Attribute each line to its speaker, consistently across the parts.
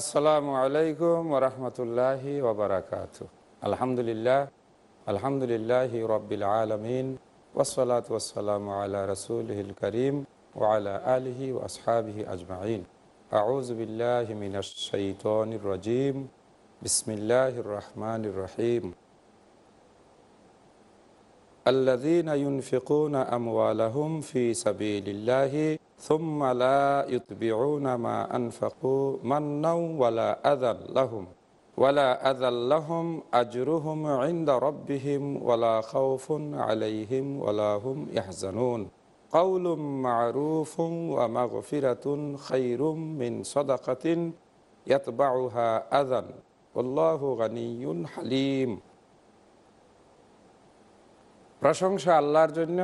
Speaker 1: আসসালামু আলাইকুম ওরহমতুল্লাহি ওবরাকাত আলহামদুলিল্লাহ আলহামদুলিল্লাহ রবিল আলমিন ওসলাত ওসালাম আলা রসুলহিল করিম ও আলা আলহি ওসহাবিহি আজমাইন আউজবিল্লাহ মিনাশাইতনির রজিম বিসমিল্লাহ রহমান রহিম الذين ينفقون أموالهم في سبيل الله ثم لا يتبعون ما أنفقوا منا ولا أذى لهم ولا أذى لهم أجرهم عند ربهم ولا خوف عليهم ولا هم يحزنون قول معروف ومغفرة خير من صدقة يتبعها أذى والله غني حليم প্রশংসা আল্লাহর জন্য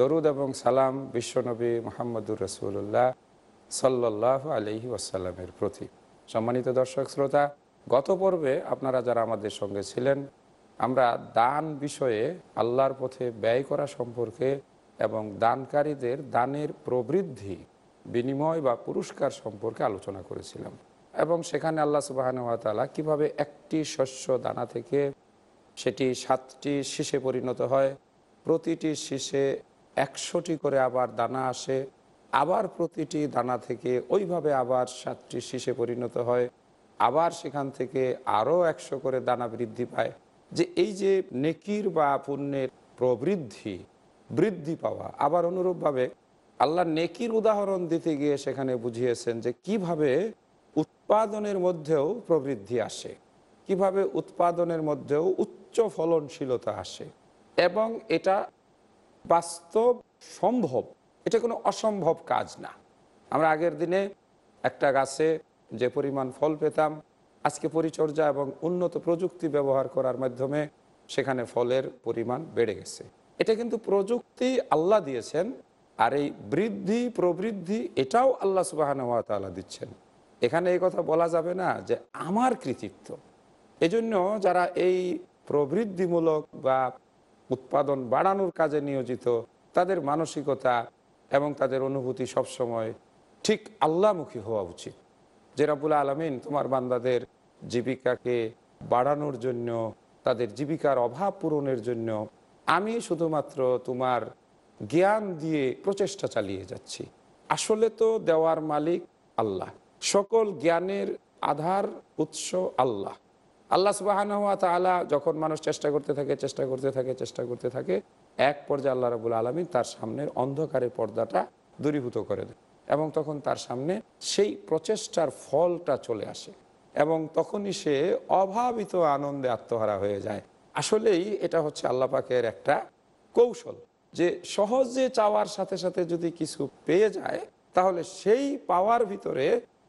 Speaker 1: দরুদ এবং সালাম বিশ্বনবী মোহাম্মদুর রসুল্লাহ সাল্লাহ আলহি ওয়াসাল্লামের প্রতি সম্মানিত দর্শক শ্রোতা গত পর্বে আপনারা যারা আমাদের সঙ্গে ছিলেন আমরা দান বিষয়ে আল্লাহর পথে ব্যয় করা সম্পর্কে এবং দানকারীদের দানের প্রবৃদ্ধি বিনিময় বা পুরস্কার সম্পর্কে আলোচনা করেছিলাম এবং সেখানে আল্লাহ সুবাহানুয়াতালা কিভাবে একটি শস্য দানা থেকে সেটি সাতটি শীষে পরিণত হয় প্রতিটি শীষে একশোটি করে আবার দানা আসে আবার প্রতিটি দানা থেকে ওইভাবে আবার সাতটি শীষে পরিণত হয় আবার সেখান থেকে আরও একশো করে দানা বৃদ্ধি পায় যে এই যে নেকির বা পুণ্যের প্রবৃদ্ধি বৃদ্ধি পাওয়া আবার অনুরূপভাবে আল্লাহ নেকির উদাহরণ দিতে গিয়ে সেখানে বুঝিয়েছেন যে কিভাবে উৎপাদনের মধ্যেও প্রবৃদ্ধি আসে কিভাবে উৎপাদনের মধ্যেও উচ্চ ফলনশীলতা আসে এবং এটা বাস্তব সম্ভব এটা কোনো অসম্ভব কাজ না আমরা আগের দিনে একটা গাছে যে পরিমাণ ফল পেতাম আজকে পরিচর্যা এবং উন্নত প্রযুক্তি ব্যবহার করার মাধ্যমে সেখানে ফলের পরিমাণ বেড়ে গেছে এটা কিন্তু প্রযুক্তি আল্লাহ দিয়েছেন আর এই বৃদ্ধি প্রবৃদ্ধি এটাও আল্লাহ সুবাহান তালা দিচ্ছেন এখানে এই কথা বলা যাবে না যে আমার কৃতিত্ব এজন্য যারা এই প্রবৃদ্ধিমূলক বা উৎপাদন বাড়ানোর কাজে নিয়োজিত তাদের মানসিকতা এবং তাদের অনুভূতি সবসময় ঠিক আল্লাহমুখী হওয়া উচিত যে রাবুল আলমিন তোমার বান্দাদের জীবিকাকে বাড়ানোর জন্য তাদের জীবিকার অভাব পূরণের জন্য আমি শুধুমাত্র তোমার জ্ঞান দিয়ে প্রচেষ্টা চালিয়ে যাচ্ছি আসলে তো দেওয়ার মালিক আল্লাহ সকল জ্ঞানের আধার উৎস আল্লাহ আল্লাহ সুবাহ যখন মানুষ চেষ্টা করতে থাকে চেষ্টা করতে থাকে চেষ্টা করতে থাকে এক পর্যায়ে আল্লাহ রাবুল আলমী তার সামনের অন্ধকারের পর্দাটা দূরীভূত করে দেয় এবং তখন তার সামনে সেই প্রচেষ্টার ফলটা চলে আসে এবং তখনই সে অভাবিত আনন্দে আত্মহারা হয়ে যায় আসলেই এটা হচ্ছে পাকের একটা কৌশল যে সহজে চাওয়ার সাথে সাথে যদি কিছু পেয়ে যায় তাহলে সেই পাওয়ার ভিতরে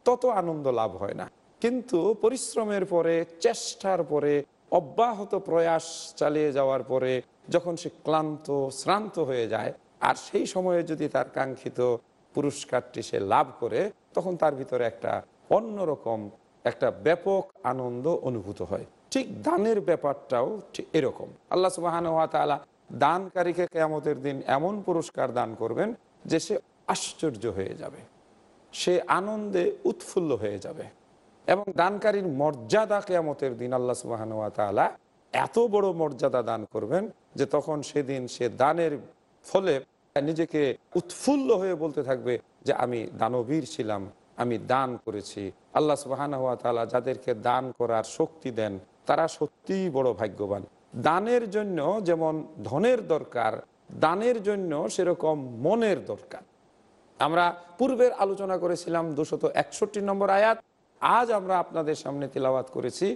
Speaker 1: তত আনন্দ লাভ হয় না কিন্তু পরিশ্রমের পরে চেষ্টার পরে অব্যাহত প্রয়াস চালিয়ে যাওয়ার পরে যখন সে ক্লান্ত শ্রান্ত হয়ে যায় আর সেই সময়ে যদি তার কাঙ্ক্ষিত পুরস্কারটি সে লাভ করে তখন তার ভিতরে একটা অন্যরকম একটা ব্যাপক আনন্দ অনুভূত হয় ঠিক দানের ব্যাপারটাও ঠিক এরকম আল্লাহ সুবাহান দানকারীকে কেয়ামতের দিন এমন পুরস্কার দান করবেন যে সে আশ্চর্য হয়ে যাবে সে আনন্দে উৎফুল্ল হয়ে যাবে এবং দানকারীর মর্যাদা কেয়ামতের দিন আল্লাহ সুবাহানুয়া তালা এত বড় মর্যাদা দান করবেন যে তখন সেদিন সে দানের ফলে নিজেকে উৎফুল্ল হয়ে বলতে থাকবে যে আমি দানবীর ছিলাম আমি দান করেছি আল্লাহ সুবাহানুয়া তালা যাদেরকে দান করার শক্তি দেন তারা সত্যিই বড় ভাগ্যবান দানের জন্য যেমন ধনের দরকার দানের জন্য সেরকম মনের দরকার আমরা পূর্বের আলোচনা করেছিলাম দুশত একষট্টি নম্বর আয়াত আজ আমরা আপনাদের সামনে তিলাবাত করেছি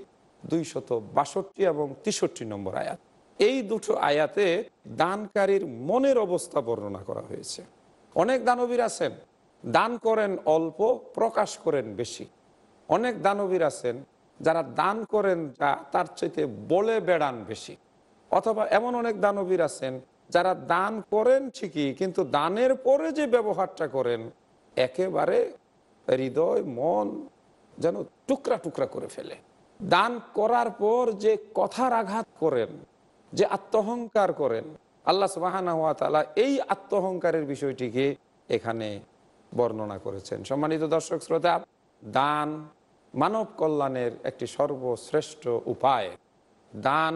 Speaker 1: দুইশত বাষট্টি এবং তেষট্টি নম্বর আয়াত এই দুটো আয়াতে দানকারীর মনের অবস্থা বর্ণনা করা হয়েছে অনেক দানবীর আছেন দান করেন অল্প প্রকাশ করেন বেশি অনেক দানবীর আছেন যারা দান করেন যা তার চাইতে বলে বেড়ান বেশি অথবা এমন অনেক দানবীর আছেন যারা দান করেন ঠিকই কিন্তু দানের পরে যে ব্যবহারটা করেন একেবারে হৃদয় মন যেন টুকরা টুকরা করে ফেলে দান করার পর যে কথার আঘাত করেন যে আত্মহংকার করেন আল্লাহ সুবাহানা এই আত্মহংকারের বিষয়টিকে এখানে বর্ণনা করেছেন সম্মানিত দর্শক শ্রোতা দান মানব কল্যাণের একটি সর্বশ্রেষ্ঠ উপায় দান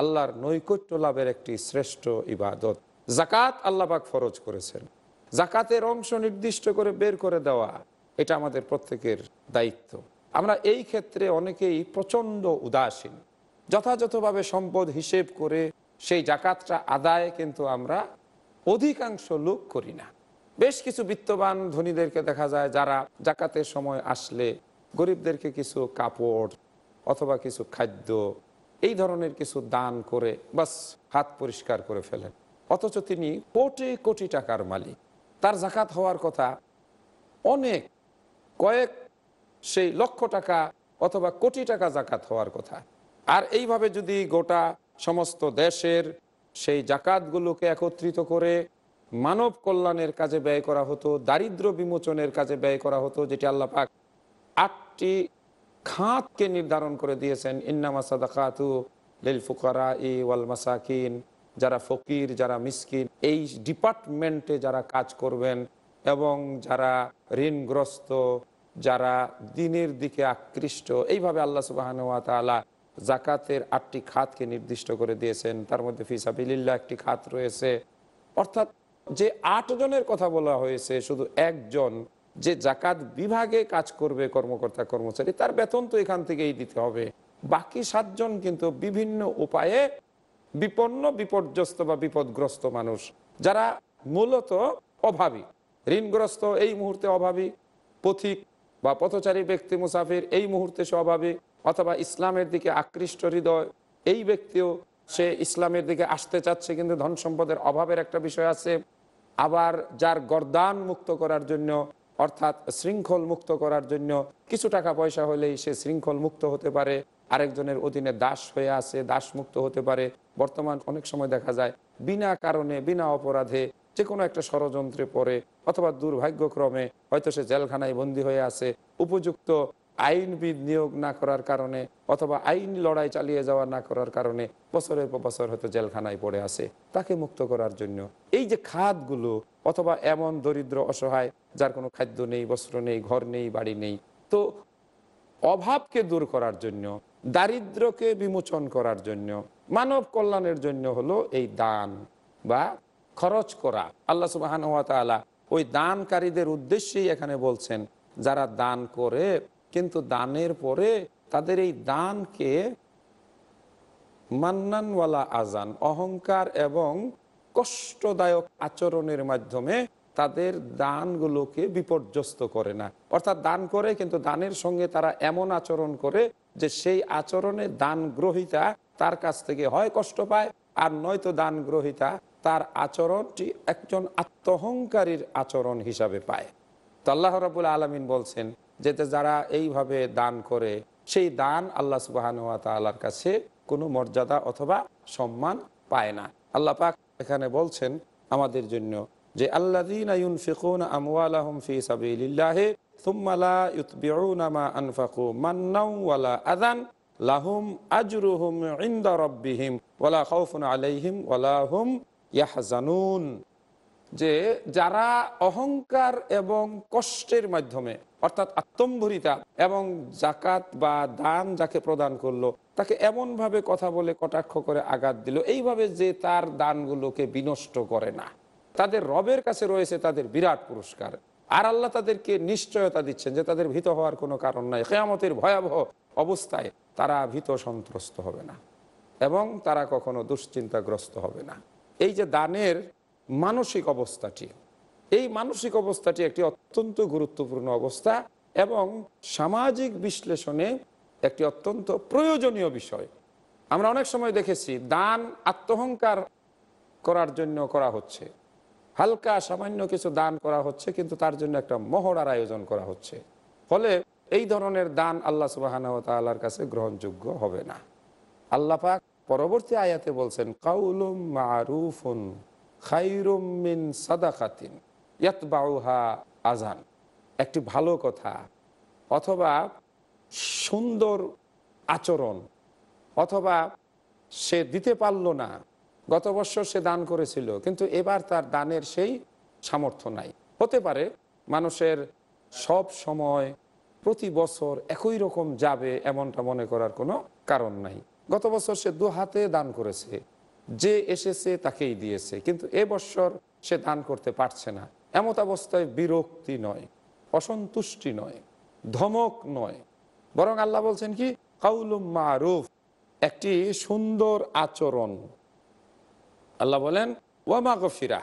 Speaker 1: আল্লাহর নৈকট্য লাভের একটি শ্রেষ্ঠ ইবাদত জাকাত আল্লাহবাক ফরজ করেছেন জাকাতের অংশ নির্দিষ্ট করে বের করে দেওয়া এটা আমাদের প্রত্যেকের দায়িত্ব আমরা এই ক্ষেত্রে অনেকেই প্রচণ্ড উদাসীন যথাযথভাবে সম্পদ হিসেব করে সেই জাকাতটা আদায় কিন্তু আমরা অধিকাংশ লোক করি না বেশ কিছু বিত্তবান ধনীদেরকে দেখা যায় যারা জাকাতের সময় আসলে গরিবদেরকে কিছু কাপড় অথবা কিছু খাদ্য এই ধরনের কিছু দান করে বাস হাত পরিষ্কার করে ফেলেন অথচ তিনি কোটি কোটি টাকার মালিক তার জাকাত হওয়ার কথা অনেক কয়েক সেই লক্ষ টাকা অথবা কোটি টাকা জাকাত হওয়ার কথা আর এইভাবে যদি গোটা সমস্ত দেশের সেই জাকাতগুলোকে একত্রিত করে মানব কল্যাণের কাজে ব্যয় করা হতো দারিদ্র বিমোচনের কাজে ব্যয় করা হতো যেটি আল্লাহ পাক আটটি খাতকে নির্ধারণ করে দিয়েছেন ইন্নামা সাদাকাতু লিল ফুকারা ই ওয়াল মাসাকিন যারা ফকির যারা মিসকিন এই ডিপার্টমেন্টে যারা কাজ করবেন এবং যারা ঋণগ্রস্ত যারা দিনের দিকে আকৃষ্ট এইভাবে আল্লাহ সুবাহানুয়াতালা জাকাতের আটটি খাতকে নির্দিষ্ট করে দিয়েছেন তার মধ্যে ফিসাবিল্লা একটি খাত রয়েছে অর্থাৎ যে আট জনের কথা বলা হয়েছে শুধু একজন যে জাকাত বিভাগে কাজ করবে কর্মকর্তা কর্মচারী তার বেতন তো এখান থেকেই দিতে হবে বাকি সাতজন কিন্তু বিভিন্ন উপায়ে বিপন্ন বিপর্যস্ত বা বিপদগ্রস্ত মানুষ যারা মূলত অভাবী ঋণগ্রস্ত এই মুহূর্তে অভাবী পথিক বা পথচারী ব্যক্তি মুসাফির এই মুহূর্তে সে অভাবী অথবা ইসলামের দিকে আকৃষ্ট হৃদয় এই ব্যক্তিও সে ইসলামের দিকে আসতে চাচ্ছে কিন্তু ধন সম্পদের অভাবের একটা বিষয় আছে আবার যার গরদান মুক্ত করার জন্য অর্থাৎ শৃঙ্খল মুক্ত করার জন্য কিছু টাকা পয়সা হলেই সে শৃঙ্খল মুক্ত হতে পারে আরেকজনের অধীনে দাস হয়ে আছে দাস মুক্ত হতে পারে বর্তমান অনেক সময় দেখা যায় বিনা কারণে বিনা অপরাধে যে কোনো একটা ষড়যন্ত্রে পড়ে অথবা দুর্ভাগ্যক্রমে হয়তো সে জেলখানায় বন্দী হয়ে আছে উপযুক্ত আইনবিদ নিয়োগ না করার কারণে অথবা আইন লড়াই চালিয়ে যাওয়া না করার কারণে বছরের পর বছর হয়তো জেলখানায় পড়ে আছে তাকে মুক্ত করার জন্য এই যে খাদগুলো অথবা এমন দরিদ্র অসহায় যার কোনো খাদ্য নেই বস্ত্র নেই ঘর নেই বাড়ি নেই তো অভাবকে দূর করার জন্য দারিদ্রকে বিমোচন করার জন্য মানব কল্যাণের জন্য হলো এই দান বা খরচ করা আল্লাহ সুবাহান ওই দানকারীদের উদ্দেশ্যেই এখানে বলছেন যারা দান করে কিন্তু দানের পরে তাদের এই দানকে মান্নানওয়ালা আজান অহংকার এবং কষ্টদায়ক আচরণের মাধ্যমে তাদের দানগুলোকে বিপর্যস্ত করে না অর্থাৎ দান করে কিন্তু দানের সঙ্গে তারা এমন আচরণ করে যে সেই আচরণে দান গ্রহিতা তার কাছ থেকে হয় কষ্ট পায় আর নয়তো দান গ্রহিতা তার আচরণটি একজন আত্মহংকারীর আচরণ হিসাবে পায় তো আল্লাহ রাবুল আলমিন বলছেন যে যারা এইভাবে দান করে সেই দান আল্লাহ সুবাহানুয়াতালার কাছে কোনো মর্যাদা অথবা সম্মান পায় না আল্লাহ পাক এখানে বলছেন আমাদের জন্য যে আল্লাহ ইয়াহজানুন যে যারা অহংকার এবং কষ্টের মাধ্যমে অর্থাৎ আত্মম্ভরিতা এবং জাকাত বা দান যাকে প্রদান করলো তাকে এমনভাবে কথা বলে কটাক্ষ করে আঘাত দিল এইভাবে যে তার দানগুলোকে বিনষ্ট করে না তাদের রবের কাছে রয়েছে তাদের বিরাট পুরস্কার আর আল্লাহ তাদেরকে নিশ্চয়তা দিচ্ছেন যে তাদের ভীত হওয়ার কোনো কারণ নাই কেয়ামতের ভয়াবহ অবস্থায় তারা ভীত সন্ত্রস্ত হবে না এবং তারা কখনো দুশ্চিন্তাগ্রস্ত হবে না এই যে দানের মানসিক অবস্থাটি এই মানসিক অবস্থাটি একটি অত্যন্ত গুরুত্বপূর্ণ অবস্থা এবং সামাজিক বিশ্লেষণে একটি অত্যন্ত প্রয়োজনীয় বিষয় আমরা অনেক সময় দেখেছি দান আত্মহংকার করার জন্য করা হচ্ছে হালকা সামান্য কিছু দান করা হচ্ছে কিন্তু তার জন্য একটা মহড়ার আয়োজন করা হচ্ছে ফলে এই ধরনের দান আল্লাহ সুবাহানার কাছে গ্রহণযোগ্য হবে না আল্লাহ পরবর্তী আয়াতে বলছেন কাউলুম মারুফুন খাইরুম মিন সাদাকাতিন ইয়াতবাউহা আজান একটি ভালো কথা অথবা সুন্দর আচরণ অথবা সে দিতে পারল না গত বছর সে দান করেছিল কিন্তু এবার তার দানের সেই সামর্থ্য নাই হতে পারে মানুষের সব সময় প্রতি বছর একই রকম যাবে এমনটা মনে করার কোনো কারণ নাই গত বছর সে দু হাতে দান করেছে যে এসেছে তাকেই দিয়েছে কিন্তু এবছর সে দান করতে পারছে না এমত অবস্থায় বিরক্তি নয় অসন্তুষ্টি নয় ধমক নয় বরং আল্লাহ বলছেন কি কাউলুম মারুফ একটি সুন্দর আচরণ আল্লাহ বলেন ওয়ামা গফিরা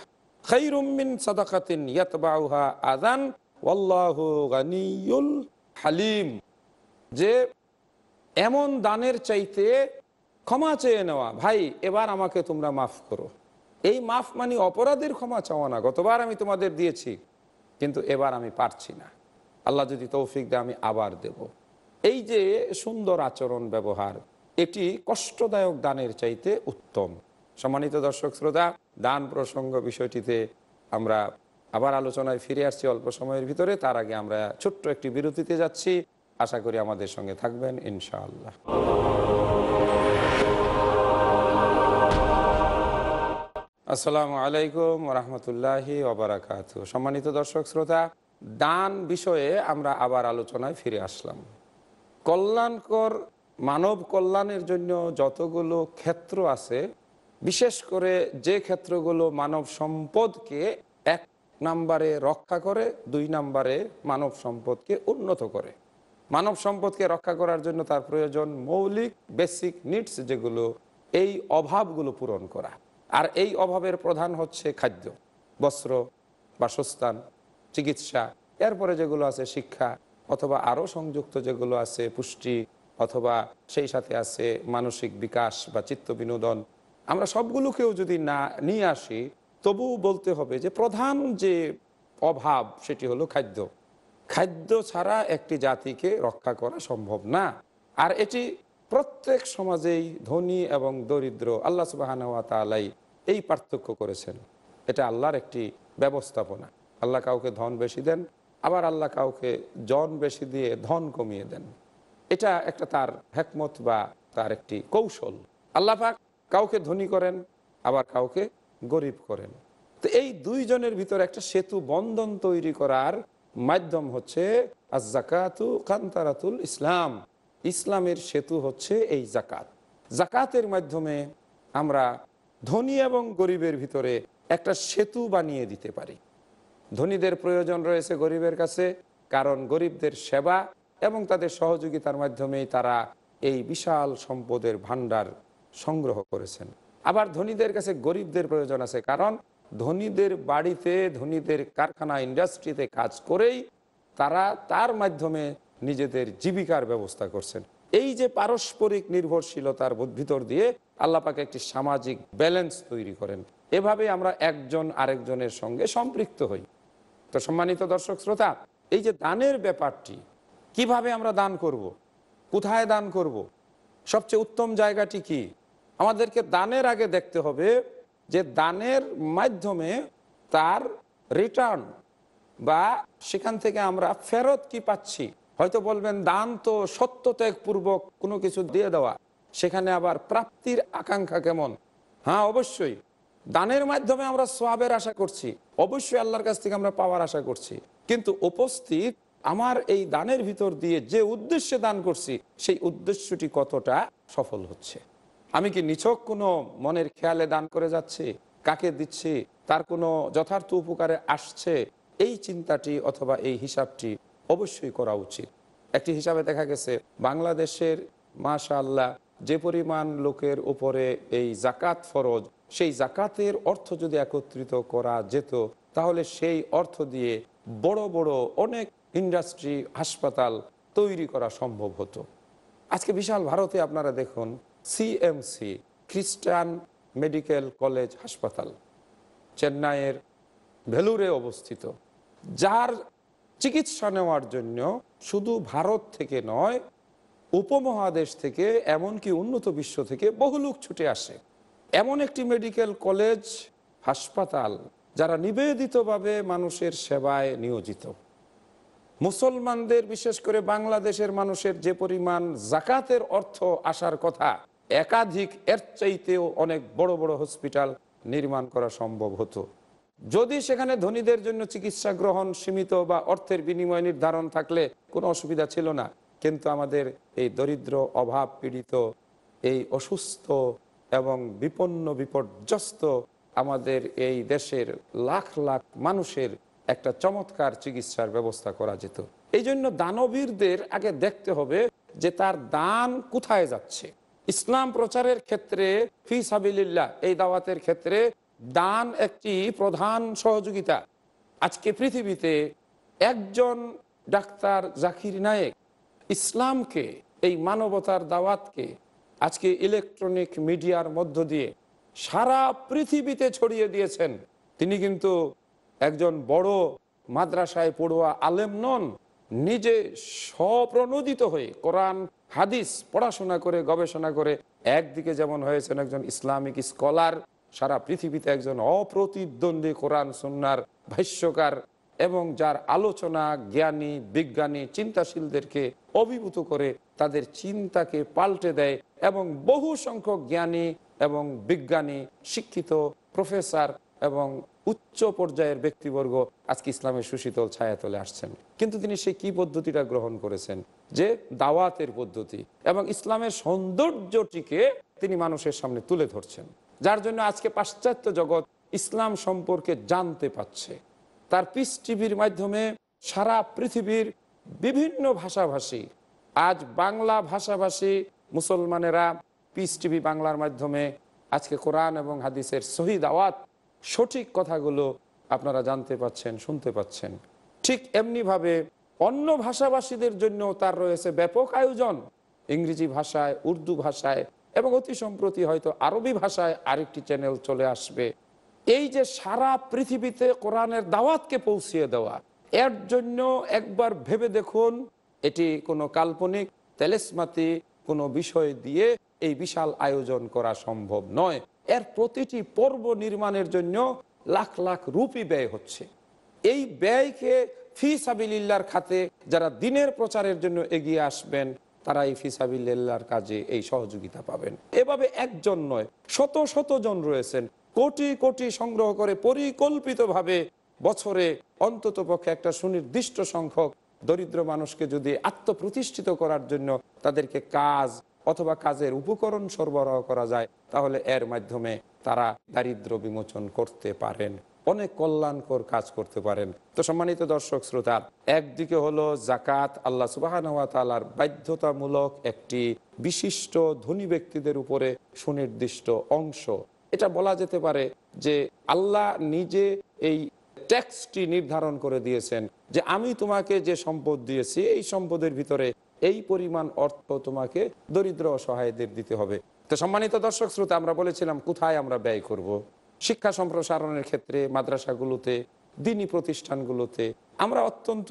Speaker 1: খাইরুমিন সাদাকাতিন ইয়াতবাউহা আদান ওয়াল্লাহ হালিম যে এমন দানের চাইতে ক্ষমা চেয়ে নেওয়া ভাই এবার আমাকে তোমরা মাফ করো এই মাফ মানে অপরাধের ক্ষমা চাওয়া না গতবার আমি তোমাদের দিয়েছি কিন্তু এবার আমি পারছি না আল্লাহ যদি তৌফিক দেয় আমি আবার দেব এই যে সুন্দর আচরণ ব্যবহার এটি কষ্টদায়ক দানের চাইতে উত্তম সম্মানিত দর্শক শ্রোতা দান প্রসঙ্গ বিষয়টিতে আমরা আবার আলোচনায় ফিরে আসছি অল্প সময়ের ভিতরে তার আগে আমরা ছোট্ট একটি বিরতিতে যাচ্ছি আশা করি আমাদের সঙ্গে থাকবেন ইনশাআল্লাহ আসসালামু আলাইকুম রহমতুল্লাহি ওবরাকাত সম্মানিত দর্শক শ্রোতা দান বিষয়ে আমরা আবার আলোচনায় ফিরে আসলাম কল্যাণকর মানব কল্যাণের জন্য যতগুলো ক্ষেত্র আছে বিশেষ করে যে ক্ষেত্রগুলো মানব সম্পদকে এক নাম্বারে রক্ষা করে দুই নাম্বারে মানব সম্পদকে উন্নত করে মানব সম্পদকে রক্ষা করার জন্য তার প্রয়োজন মৌলিক বেসিক নিডস যেগুলো এই অভাবগুলো পূরণ করা আর এই অভাবের প্রধান হচ্ছে খাদ্য বস্ত্র বাসস্থান চিকিৎসা এরপরে যেগুলো আছে শিক্ষা অথবা আরও সংযুক্ত যেগুলো আছে পুষ্টি অথবা সেই সাথে আছে মানসিক বিকাশ বা চিত্ত বিনোদন আমরা সবগুলোকেও যদি না নিয়ে আসি তবুও বলতে হবে যে প্রধান যে অভাব সেটি হলো খাদ্য খাদ্য ছাড়া একটি জাতিকে রক্ষা করা সম্ভব না আর এটি প্রত্যেক সমাজেই ধনী এবং দরিদ্র আল্লাহ সুবাহানাই এই পার্থক্য করেছেন এটা আল্লাহর একটি ব্যবস্থাপনা আল্লাহ কাউকে ধন বেশি দেন আবার আল্লাহ কাউকে জন বেশি দিয়ে ধন কমিয়ে দেন এটা একটা তার হ্যাকমত বা তার একটি কৌশল আল্লাহ পাক কাউকে ধনী করেন আবার কাউকে গরিব করেন তো এই দুইজনের ভিতরে একটা সেতু বন্ধন তৈরি করার মাধ্যম হচ্ছে আজ জাকাতু কান্তারাতুল ইসলাম ইসলামের সেতু হচ্ছে এই জাকাত জাকাতের মাধ্যমে আমরা ধনী এবং গরিবের ভিতরে একটা সেতু বানিয়ে দিতে পারি ধনীদের প্রয়োজন রয়েছে গরিবের কাছে কারণ গরিবদের সেবা এবং তাদের সহযোগিতার মাধ্যমেই তারা এই বিশাল সম্পদের ভাণ্ডার সংগ্রহ করেছেন আবার ধনীদের কাছে গরিবদের প্রয়োজন আছে কারণ ধনীদের বাড়িতে ধনীদের কারখানা ইন্ডাস্ট্রিতে কাজ করেই তারা তার মাধ্যমে নিজেদের জীবিকার ব্যবস্থা করছেন এই যে পারস্পরিক নির্ভরশীলতার ভিতর দিয়ে আল্লাপাকে একটি সামাজিক ব্যালেন্স তৈরি করেন এভাবে আমরা একজন আরেকজনের সঙ্গে সম্পৃক্ত হই তো সম্মানিত দর্শক শ্রোতা এই যে দানের ব্যাপারটি কিভাবে আমরা দান করব। কোথায় দান করব। সবচেয়ে উত্তম জায়গাটি কি আমাদেরকে দানের আগে দেখতে হবে যে দানের মাধ্যমে তার রিটার্ন বা সেখান থেকে আমরা ফেরত কি পাচ্ছি হয়তো বলবেন দান তো সত্যত্যাগপূর্বক কোনো কিছু দিয়ে দেওয়া সেখানে আবার প্রাপ্তির আকাঙ্ক্ষা কেমন হ্যাঁ অবশ্যই দানের মাধ্যমে আমরা সোয়াবের আশা করছি অবশ্যই আল্লাহর কাছ থেকে আমরা পাওয়ার আশা করছি কিন্তু উপস্থিত আমার এই দানের ভিতর দিয়ে যে উদ্দেশ্যে দান করছি সেই উদ্দেশ্যটি কতটা সফল হচ্ছে আমি কি নিছক কোনো মনের খেয়ালে দান করে যাচ্ছি কাকে দিচ্ছি তার কোনো যথার্থ উপকারে আসছে এই চিন্তাটি অথবা এই হিসাবটি অবশ্যই করা উচিত একটি হিসাবে দেখা গেছে বাংলাদেশের মাশা আল্লাহ যে পরিমাণ লোকের উপরে এই জাকাত ফরজ সেই জাকাতের অর্থ যদি একত্রিত করা যেত তাহলে সেই অর্থ দিয়ে বড় বড় অনেক ইন্ডাস্ট্রি হাসপাতাল তৈরি করা সম্ভব হতো আজকে বিশাল ভারতে আপনারা দেখুন সিএমসি খ্রিস্টান মেডিকেল কলেজ হাসপাতাল চেন্নাইয়ের ভেলুরে অবস্থিত যার চিকিৎসা নেওয়ার জন্য শুধু ভারত থেকে নয় উপমহাদেশ থেকে এমনকি উন্নত বিশ্ব থেকে বহু লোক ছুটে আসে এমন একটি মেডিকেল কলেজ হাসপাতাল যারা নিবেদিতভাবে মানুষের সেবায় নিয়োজিত মুসলমানদের বিশেষ করে বাংলাদেশের মানুষের যে পরিমাণ জাকাতের অর্থ আসার কথা একাধিক এর চাইতেও অনেক বড় বড় হসপিটাল নির্মাণ করা সম্ভব হতো যদি সেখানে ধনীদের জন্য চিকিৎসা গ্রহণ সীমিত বা অর্থের বিনিময় নির্ধারণ থাকলে কোনো অসুবিধা ছিল না কিন্তু আমাদের এই দরিদ্র অভাব পীড়িত এই অসুস্থ এবং বিপন্ন বিপর্যস্ত আমাদের এই দেশের লাখ লাখ মানুষের একটা চমৎকার চিকিৎসার ব্যবস্থা করা যেত এই জন্য দানবীরদের আগে দেখতে হবে যে তার দান কোথায় যাচ্ছে ইসলাম প্রচারের ক্ষেত্রে ফি সাবিল্লা এই দাওয়াতের ক্ষেত্রে দান একটি প্রধান সহযোগিতা আজকে পৃথিবীতে একজন ডাক্তার জাকির নায়েক ইসলামকে এই মানবতার দাওয়াতকে আজকে ইলেকট্রনিক মিডিয়ার মধ্য দিয়ে সারা পৃথিবীতে ছড়িয়ে দিয়েছেন তিনি কিন্তু একজন বড় মাদ্রাসায় পড়ুয়া আলেম নন নিজে স্বপ্রণোদিত হয়ে কোরআন হাদিস পড়াশোনা করে গবেষণা করে একদিকে যেমন হয়েছেন একজন ইসলামিক স্কলার সারা পৃথিবীতে একজন অপ্রতিদ্বন্দ্বী কোরআন সন্ন্যার ভাষ্যকার এবং যার আলোচনা জ্ঞানী বিজ্ঞানী চিন্তাশীলদেরকে অভিভূত করে তাদের চিন্তাকে পাল্টে দেয় এবং বহু সংখ্যক জ্ঞানী এবং বিজ্ঞানী শিক্ষিত প্রফেসর এবং উচ্চ পর্যায়ের ব্যক্তিবর্গ আজকে ইসলামের সুশীতল ছায়াতলে আসছেন কিন্তু তিনি সেই কি পদ্ধতিটা গ্রহণ করেছেন যে দাওয়াতের পদ্ধতি এবং ইসলামের সৌন্দর্যটিকে তিনি মানুষের সামনে তুলে ধরছেন যার জন্য আজকে পাশ্চাত্য জগৎ ইসলাম সম্পর্কে জানতে পাচ্ছে তার পিস টিভির মাধ্যমে সারা পৃথিবীর বিভিন্ন ভাষাভাষী আজ বাংলা ভাষাভাষী মুসলমানেরা পিস টিভি বাংলার মাধ্যমে আজকে কোরআন এবং হাদিসের সহি দাওয়াত সঠিক কথাগুলো আপনারা জানতে পাচ্ছেন শুনতে পাচ্ছেন ঠিক এমনিভাবে অন্য ভাষাভাষীদের জন্য তার রয়েছে ব্যাপক আয়োজন ইংরেজি ভাষায় উর্দু ভাষায় এবং অতি সম্প্রতি হয়তো আরবি ভাষায় আরেকটি চ্যানেল চলে আসবে এই যে সারা পৃথিবীতে কোরআনের দাওয়াতকে পৌঁছিয়ে দেওয়া এর জন্য একবার ভেবে দেখুন এটি কোনো কাল্পনিক তেলেসমাতি কোনো বিষয় দিয়ে এই বিশাল আয়োজন করা সম্ভব নয় এর প্রতিটি পর্ব নির্মাণের জন্য লাখ লাখ রুপি ব্যয় হচ্ছে এই ব্যয়কে ফি সাবিল্লার খাতে যারা দিনের প্রচারের জন্য এগিয়ে আসবেন তারা এই ফিসাবিল্লার কাজে এই সহযোগিতা পাবেন এভাবে একজন নয় শত শত জন রয়েছেন কোটি কোটি সংগ্রহ করে পরিকল্পিতভাবে বছরে অন্তত পক্ষে একটা সুনির্দিষ্ট সংখ্যক দরিদ্র মানুষকে যদি আত্মপ্রতিষ্ঠিত করার জন্য তাদেরকে কাজ অথবা কাজের উপকরণ সরবরাহ করা যায় তাহলে এর মাধ্যমে তারা দারিদ্র বিমোচন করতে পারেন অনেক কল্যাণকর কাজ করতে পারেন তো সম্মানিত দর্শক শ্রোতা একদিকে হলো জাকাত আল্লাহ সুবাহর বাধ্যতামূলক একটি বিশিষ্ট ধনী ব্যক্তিদের উপরে সুনির্দিষ্ট অংশ এটা বলা যেতে পারে যে আল্লাহ নিজে এই ট্যাক্সটি নির্ধারণ করে দিয়েছেন যে আমি তোমাকে যে সম্পদ দিয়েছি এই সম্পদের ভিতরে এই পরিমাণ অর্থ তোমাকে দরিদ্র অসহায়দের দিতে হবে তো সম্মানিত দর্শক শ্রোতা আমরা বলেছিলাম কোথায় আমরা ব্যয় করব। শিক্ষা সম্প্রসারণের ক্ষেত্রে মাদ্রাসাগুলোতে দিনী প্রতিষ্ঠানগুলোতে আমরা অত্যন্ত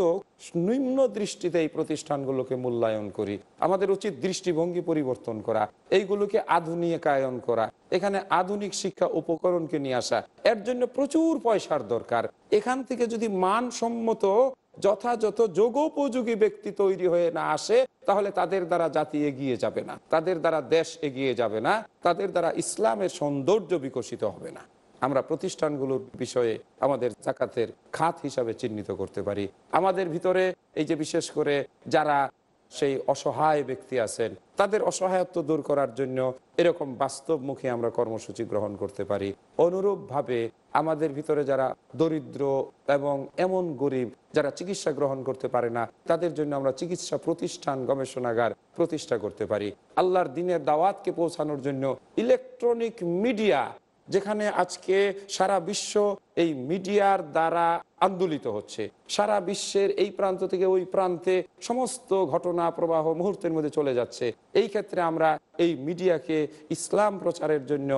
Speaker 1: নিম্ন দৃষ্টিতে এই প্রতিষ্ঠানগুলোকে মূল্যায়ন করি আমাদের উচিত দৃষ্টিভঙ্গি পরিবর্তন করা এইগুলোকে আধুনিকায়ন করা এখানে আধুনিক শিক্ষা উপকরণকে নিয়ে আসা এর জন্য প্রচুর পয়সার দরকার এখান থেকে যদি মানসম্মত যথাযথ যোগোপযোগী ব্যক্তি তৈরি হয়ে না আসে তাহলে তাদের দ্বারা জাতি এগিয়ে যাবে না তাদের দ্বারা দেশ এগিয়ে যাবে না তাদের দ্বারা ইসলামের সৌন্দর্য বিকশিত হবে না আমরা প্রতিষ্ঠানগুলোর বিষয়ে আমাদের জাকাতের খাত হিসাবে চিহ্নিত করতে পারি আমাদের ভিতরে এই যে বিশেষ করে যারা সেই অসহায় ব্যক্তি আছেন তাদের অসহায়ত্ব দূর করার জন্য এরকম বাস্তবমুখী আমরা কর্মসূচি গ্রহণ করতে পারি অনুরূপভাবে আমাদের ভিতরে যারা দরিদ্র এবং এমন গরিব যারা চিকিৎসা গ্রহণ করতে পারে না তাদের জন্য আমরা চিকিৎসা প্রতিষ্ঠান গবেষণাগার প্রতিষ্ঠা করতে পারি আল্লাহর দিনের দাওয়াতকে পৌঁছানোর জন্য ইলেকট্রনিক মিডিয়া যেখানে আজকে সারা বিশ্ব এই মিডিয়ার দ্বারা আন্দোলিত হচ্ছে সারা বিশ্বের এই প্রান্ত থেকে ওই প্রান্তে সমস্ত ঘটনা প্রবাহ মুহূর্তের মধ্যে চলে যাচ্ছে এই ক্ষেত্রে আমরা এই মিডিয়াকে ইসলাম প্রচারের জন্য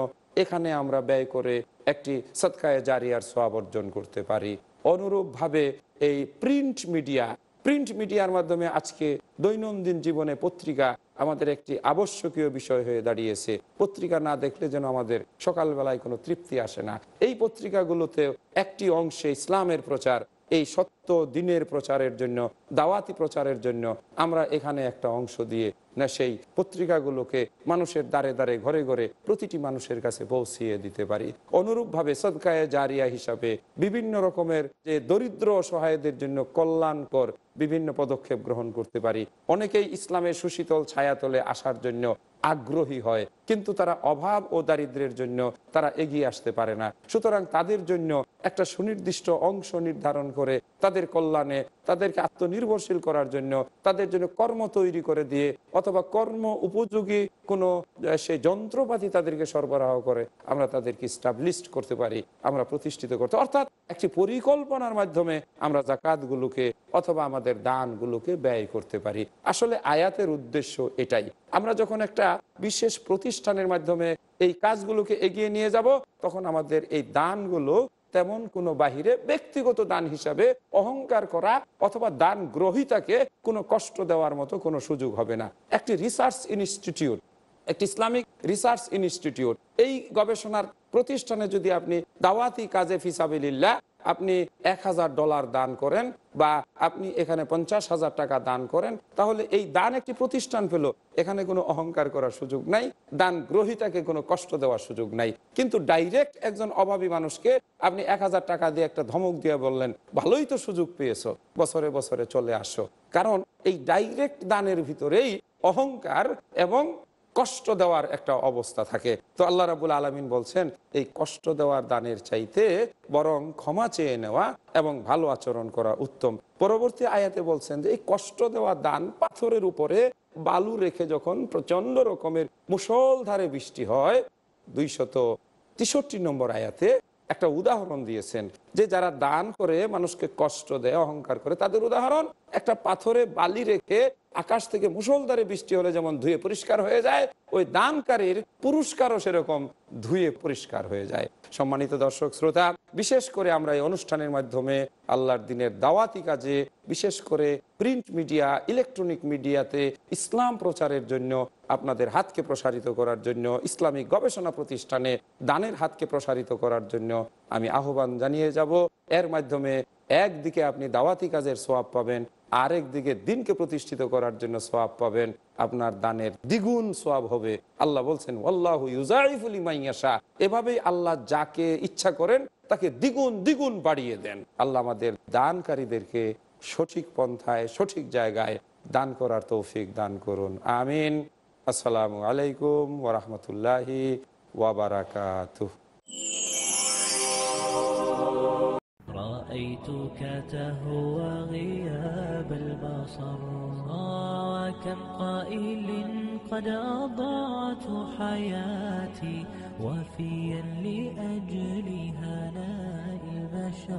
Speaker 1: এখানে আমরা ব্যয় করে একটি সৎকায় জারিয়ার সব অর্জন করতে পারি অনুরূপভাবে এই প্রিন্ট মিডিয়া প্রিন্ট মিডিয়ার মাধ্যমে আজকে দৈনন্দিন জীবনে পত্রিকা আমাদের একটি আবশ্যকীয় বিষয় হয়ে দাঁড়িয়েছে পত্রিকা না দেখলে যেন আমাদের সকালবেলায় কোনো তৃপ্তি আসে না এই পত্রিকাগুলোতে একটি অংশে ইসলামের প্রচার এই সত্য দিনের প্রচারের জন্য দাওয়াতি প্রচারের জন্য আমরা এখানে একটা অংশ দিয়ে না সেই পত্রিকাগুলোকে মানুষের দারে দারে ঘরে ঘরে প্রতিটি মানুষের কাছে পৌঁছিয়ে দিতে পারি অনুরূপভাবে সদকায় জারিয়া হিসাবে বিভিন্ন রকমের যে দরিদ্র সহায়দের জন্য কল্যাণকর বিভিন্ন পদক্ষেপ গ্রহণ করতে পারি অনেকেই ইসলামের সুশীতল ছায়াতলে আসার জন্য আগ্রহী হয় কিন্তু তারা অভাব ও দারিদ্রের জন্য তারা এগিয়ে আসতে পারে না সুতরাং তাদের জন্য একটা সুনির্দিষ্ট অংশ নির্ধারণ করে তাদের কল্যাণে তাদেরকে আত্মনির্ভরশীল করার জন্য তাদের জন্য কর্ম তৈরি করে দিয়ে অথবা কর্ম উপযোগী কোনো সে যন্ত্রপাতি তাদেরকে সরবরাহ করে আমরা তাদেরকে স্টাবলিশড করতে পারি আমরা প্রতিষ্ঠিত করতে অর্থাৎ একটি পরিকল্পনার মাধ্যমে আমরা জাকাতগুলোকে অথবা আমাদের দানগুলোকে ব্যয় করতে পারি আসলে আয়াতের উদ্দেশ্য এটাই আমরা যখন একটা বিশেষ প্রতিষ্ঠানের মাধ্যমে এই কাজগুলোকে এগিয়ে নিয়ে যাব তখন আমাদের এই দানগুলো তেমন কোনো বাহিরে ব্যক্তিগত দান হিসাবে অহংকার করা অথবা দান গ্রহিতাকে কোনো কষ্ট দেওয়ার মতো কোনো সুযোগ হবে না একটি রিসার্চ ইনস্টিটিউট একটি ইসলামিক রিসার্চ ইনস্টিটিউট এই গবেষণার প্রতিষ্ঠানে যদি আপনি দাওয়াতি কাজে ফিসাবিল্লা আপনি এক হাজার ডলার দান করেন বা আপনি এখানে পঞ্চাশ হাজার টাকা দান করেন তাহলে এই দান একটি প্রতিষ্ঠান পেল এখানে কোনো অহংকার করার সুযোগ নাই দান গ্রহিতাকে কোনো কষ্ট দেওয়ার সুযোগ নাই কিন্তু ডাইরেক্ট একজন অভাবী মানুষকে আপনি এক হাজার টাকা দিয়ে একটা ধমক দিয়ে বললেন ভালোই তো সুযোগ পেয়েছো বছরে বছরে চলে আসো কারণ এই ডাইরেক্ট দানের ভিতরেই অহংকার এবং কষ্ট দেওয়ার একটা অবস্থা থাকে তো আল্লাহ রাবুল আলমিন বলছেন এই কষ্ট দেওয়ার দানের চাইতে বরং ক্ষমা চেয়ে নেওয়া এবং ভালো আচরণ করা উত্তম পরবর্তী আয়াতে বলছেন যে এই কষ্ট দেওয়া দান পাথরের উপরে বালু রেখে যখন প্রচন্ড রকমের মুসলধারে বৃষ্টি হয় দুইশত তেষট্টি নম্বর আয়াতে একটা উদাহরণ দিয়েছেন যে যারা দান করে মানুষকে কষ্ট দেয় অহংকার করে তাদের উদাহরণ একটা পাথরে বালি রেখে আকাশ থেকে মুসলদারে বৃষ্টি হলে যেমন ধুয়ে পরিষ্কার হয়ে যায় ওই দানকারীর পুরস্কারও সেরকম ধুয়ে পরিষ্কার হয়ে যায় সম্মানিত দর্শক শ্রোতা বিশেষ করে আমরা এই অনুষ্ঠানের মাধ্যমে আল্লাহর দিনের দাওয়াতি কাজে বিশেষ করে প্রিন্ট মিডিয়া ইলেকট্রনিক মিডিয়াতে ইসলাম প্রচারের জন্য আপনাদের হাতকে প্রসারিত করার জন্য ইসলামিক গবেষণা প্রতিষ্ঠানে দানের হাতকে প্রসারিত করার জন্য আমি আহ্বান জানিয়ে যাব এর মাধ্যমে একদিকে আপনি দাওয়াতি কাজের সোয়াব পাবেন আরেক দিকে দিনকে প্রতিষ্ঠিত করার জন্য সোয়াব পাবেন আপনার দানের দ্বিগুণ সোয়াব হবে আল্লাহ বলছেন আল্লাহ এভাবেই আল্লাহ যাকে ইচ্ছা করেন তাকে দ্বিগুণ দ্বিগুণ বাড়িয়ে দেন আল্লাহ আমাদের দানকারীদেরকে সঠিক পন্থায় সঠিক জায়গায় দান করার তৌফিক দান করুন আমিন আসসালামু আলাইকুম ওরহমতুল্লাহি ওয়াবারাকাতুহ رأيتك تهوى غياب البصر وكم قائل قد أضاعت حياتي وفيا لأجلها نائي البشر